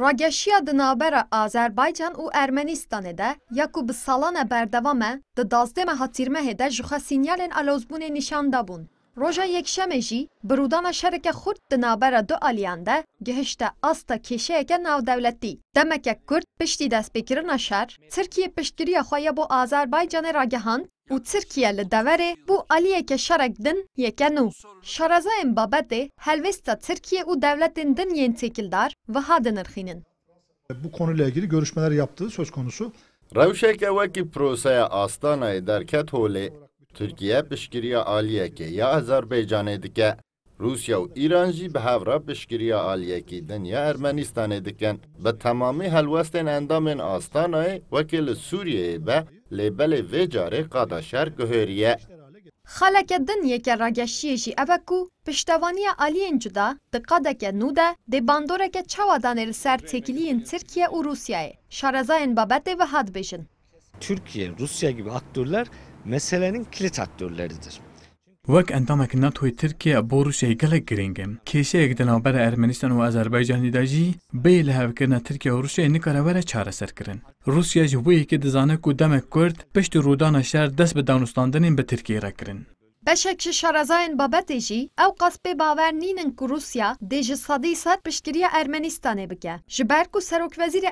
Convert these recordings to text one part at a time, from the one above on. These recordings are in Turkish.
Ragashiyada nabera Azərbaycan u Ermənistan edə, Yakub Salana bərdavamə, də dazdemə hatirmə edə juxa sinyalən alozbune nişandabun. Roja yekşemê jî birûdana şereke xurt di navbera du aliyan de gihişte asta kêşeyeke navdewletî. Demeke Kurd piştî destpêkirina şer, Tirkiye piştgiriya xwe ye bo Azerbaycanê ragihand Türkiye ile لە bu بوو ئەلیەکە شەرەک دن یەکە نو. شەرەزایەن بابەتێ هەلوێستە ترکیه و دەولەتên din yên têkildar ve hadinirxînin. Bu konuyla ilgili görüşmeler yaptığı söz konusu. Rewşek ewekî proseya astanayê derket Türkiye Tirkiye pişkiriya aliyekê ya Azerbaycan dike. Rusya û İran jî bi hevra pişkiriya aliyekî din ya Ermenistanê dikin. Bi temamî helwestên endamên astanayê wekê li Sûriyeyê be لبل وی جاره قادا شر گهریه خلک دن یک رگشیشی اوکو پشتوانی آلین جدا دقادک نوده دی باندورک چوادان السر تکلیین ترکیه و روسیه شارزاین بابت و حد بیشن Türkiye, Rusya gibi aktörler meselenin kilit aktörleridir. وەک ئەندامەکە ناتۆی ترکیا بۆ رووسیای گەلک گرنگم کێشەیەک دەناوبەر ئەرمنیستان و ئازربایجانیداژی بێ لە هاوکردە ترکیا و رووسیای نکارەوەرە چارەسەرکردن رووسیاژ وەیەکی دەزانە و دەمە کرد، پشت رودان شهر شار دەست بە دانوستاندنین بە ترکیێ بەشێکی شەرەزایەن بەبەتێژی ئەو قەس پێ باوەر ku rusya رووسیا دێژی سەدەی سەر Ermenistan'e ئەرمەنیستانێ ji ber ku serokvezîrê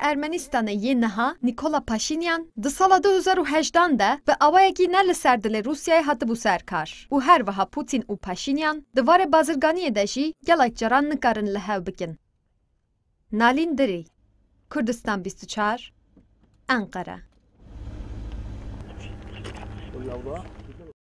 yê niha Nikola Paşinyan di sala 2018 de bi awayekî ne li ser dilê Rûsyayê hatibû serkar Bu her wiha Putin û Paşinyan di varê bazirganiyê de jî gelek caran nikarin li hev bikin. Nalîn Kurdistan 24 Enqere